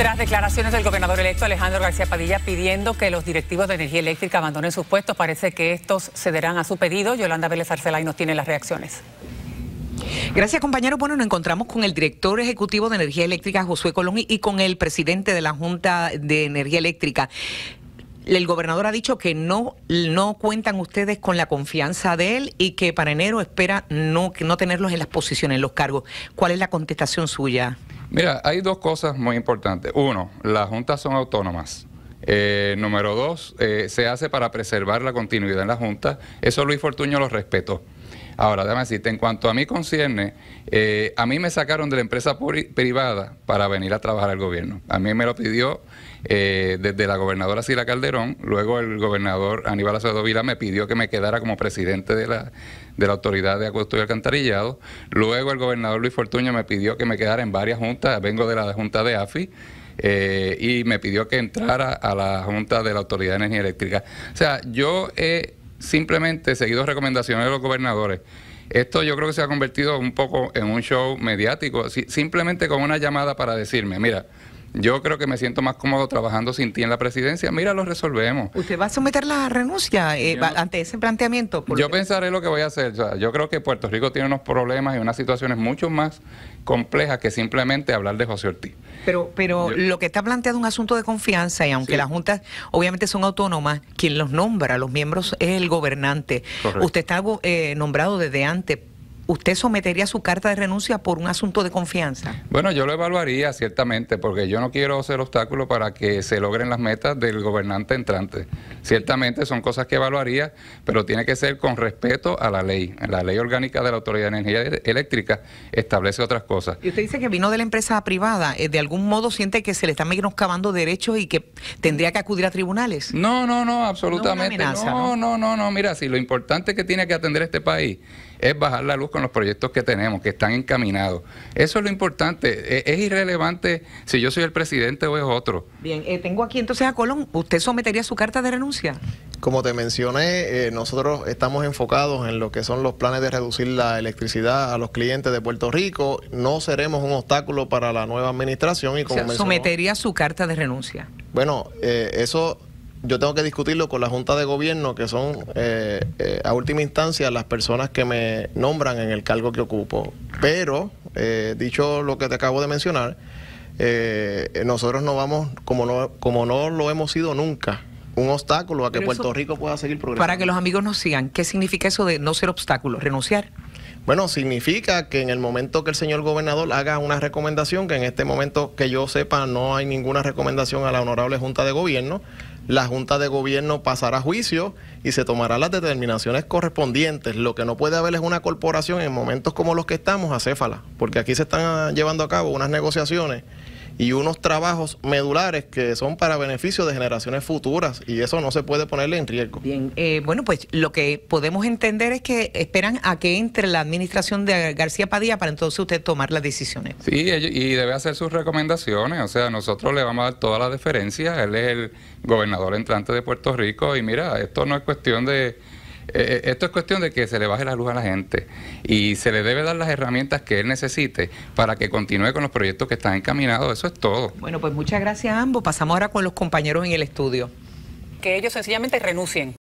Tras declaraciones del gobernador electo Alejandro García Padilla pidiendo que los directivos de energía eléctrica abandonen sus puestos, parece que estos cederán a su pedido. Yolanda Vélez Arcelay nos tiene las reacciones. Gracias, compañero. Bueno, nos encontramos con el director ejecutivo de Energía Eléctrica, Josué Colón, y con el presidente de la Junta de Energía Eléctrica. El gobernador ha dicho que no, no cuentan ustedes con la confianza de él y que para enero espera no, no tenerlos en las posiciones, en los cargos. ¿Cuál es la contestación suya? Mira, hay dos cosas muy importantes. Uno, las juntas son autónomas. Eh, número dos, eh, se hace para preservar la continuidad en la Junta. Eso Luis Fortuño lo respeto. Ahora, déjame decirte, en cuanto a mí concierne, eh, a mí me sacaron de la empresa privada para venir a trabajar al gobierno. A mí me lo pidió eh, desde la gobernadora Sila Calderón, luego el gobernador Aníbal Acevedo Vila me pidió que me quedara como presidente de la, de la Autoridad de Acuesto y Alcantarillado, luego el gobernador Luis Fortuño me pidió que me quedara en varias juntas, vengo de la Junta de AFI, eh, y me pidió que entrara a la Junta de la Autoridad de Energía Eléctrica. O sea, yo he simplemente seguido recomendaciones de los gobernadores. Esto yo creo que se ha convertido un poco en un show mediático, simplemente con una llamada para decirme, mira, yo creo que me siento más cómodo trabajando sin ti en la presidencia. Mira, lo resolvemos. ¿Usted va a someter la renuncia eh, ante ese planteamiento? Yo pensaré lo que voy a hacer. yo creo que Puerto Rico tiene unos problemas y unas situaciones mucho más complejas que simplemente hablar de José Ortiz. Pero, pero lo que está planteado es un asunto de confianza y aunque las juntas obviamente son autónomas, quien los nombra, los miembros es el gobernante. Usted está eh, nombrado desde antes ¿usted sometería su carta de renuncia por un asunto de confianza? Bueno, yo lo evaluaría ciertamente, porque yo no quiero ser obstáculo para que se logren las metas del gobernante entrante. Ciertamente son cosas que evaluaría, pero tiene que ser con respeto a la ley. La ley orgánica de la Autoridad de Energía Eléctrica establece otras cosas. Y usted dice que vino de la empresa privada, eh, ¿de algún modo siente que se le están menoscabando derechos y que tendría que acudir a tribunales? No, no, no, absolutamente. No, no, no, no, no, mira, si lo importante que tiene que atender este país es bajar la luz con los proyectos que tenemos, que están encaminados. Eso es lo importante. E, es, irrelevante si yo soy el presidente o es otro. Bien, eh, tengo aquí entonces a Colón. ¿Usted sometería su carta de renuncia? Como te mencioné, eh, nosotros estamos enfocados en lo que son los planes de reducir la electricidad a los clientes de Puerto Rico. No seremos un obstáculo para la nueva administración y como sometería su carta de renuncia. Bueno, eh, eso yo tengo que discutirlo con la Junta de Gobierno, que son eh, eh, a última instancia las personas que me nombran en el cargo que ocupo. Pero, eh, dicho lo que te acabo de mencionar, nosotros no vamos, como no, como no lo hemos sido nunca, un obstáculo a que Puerto Rico pueda seguir progresando. Para que los amigos nos sigan, ¿qué significa eso de no ser obstáculo, renunciar? Bueno, significa que en el momento que el señor gobernador haga una recomendación, que en este momento que yo sepa no hay ninguna recomendación a la honorable Junta de Gobierno, la Junta de Gobierno pasará a juicio y se tomarán las determinaciones correspondientes. Lo que no puede haber es una corporación en momentos como los que estamos acéfala, porque aquí se están ah, llevando a cabo unas negociaciones y unos trabajos medulares que son para beneficio de generaciones futuras y eso no se puede ponerle en riesgo. Bien, eh, bueno, pues lo que podemos entender es que esperan a que entre la administración de García Padilla para entonces usted tomar las decisiones. Sí, y debe hacer sus recomendaciones, o sea, nosotros le vamos a dar toda la deferencia, él es el gobernador entrante de Puerto Rico y mira, esto no es cuestión de eh, eh, esto es cuestión de que se le baje la luz a la gente y se le debe dar las herramientas que él necesite para que continúe con los proyectos que están encaminados. Eso es todo. Bueno, pues muchas gracias a ambos. Pasamos ahora con los compañeros en el estudio. Que ellos sencillamente renuncien.